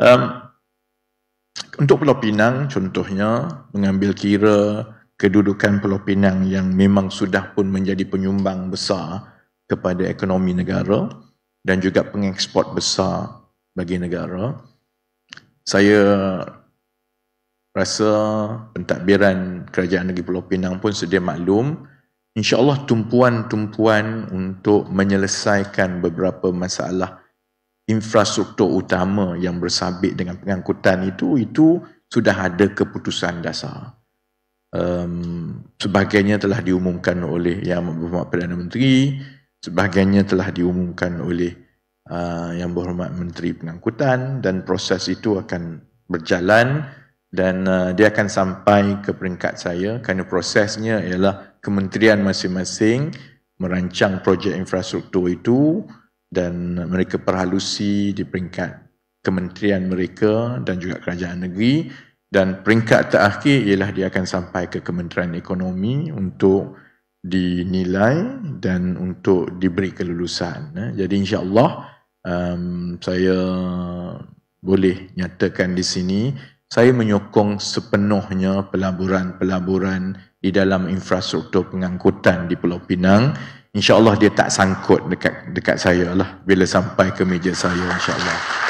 Um, untuk Pulau Pinang contohnya mengambil kira kedudukan Pulau Pinang yang memang sudah pun menjadi penyumbang besar kepada ekonomi negara dan juga pengeksport besar bagi negara. Saya rasa pentadbiran Kerajaan Negeri Pulau Pinang pun sedia maklum insya-Allah tumpuan-tumpuan untuk menyelesaikan beberapa masalah infrastruktur utama yang bersabit dengan pengangkutan itu itu sudah ada keputusan dasar. Um, sebagainya telah diumumkan oleh Yang Berhormat Perdana Menteri, sebagainya telah diumumkan oleh uh, Yang Berhormat Menteri Pengangkutan dan proses itu akan berjalan dan uh, dia akan sampai ke peringkat saya kerana prosesnya ialah kementerian masing-masing merancang projek infrastruktur itu dan mereka perhalusi di peringkat kementerian mereka dan juga kerajaan negeri dan peringkat terakhir ialah dia akan sampai ke kementerian ekonomi untuk dinilai dan untuk diberi kelulusan eh, jadi insyaallah um, saya boleh nyatakan di sini saya menyokong sepenuhnya pelaburan-pelaburan di dalam infrastruktur pengangkutan di Pulau Pinang insyaallah dia tak sangkut dekat dekat saya lah bila sampai ke meja saya insyaallah. Yeah.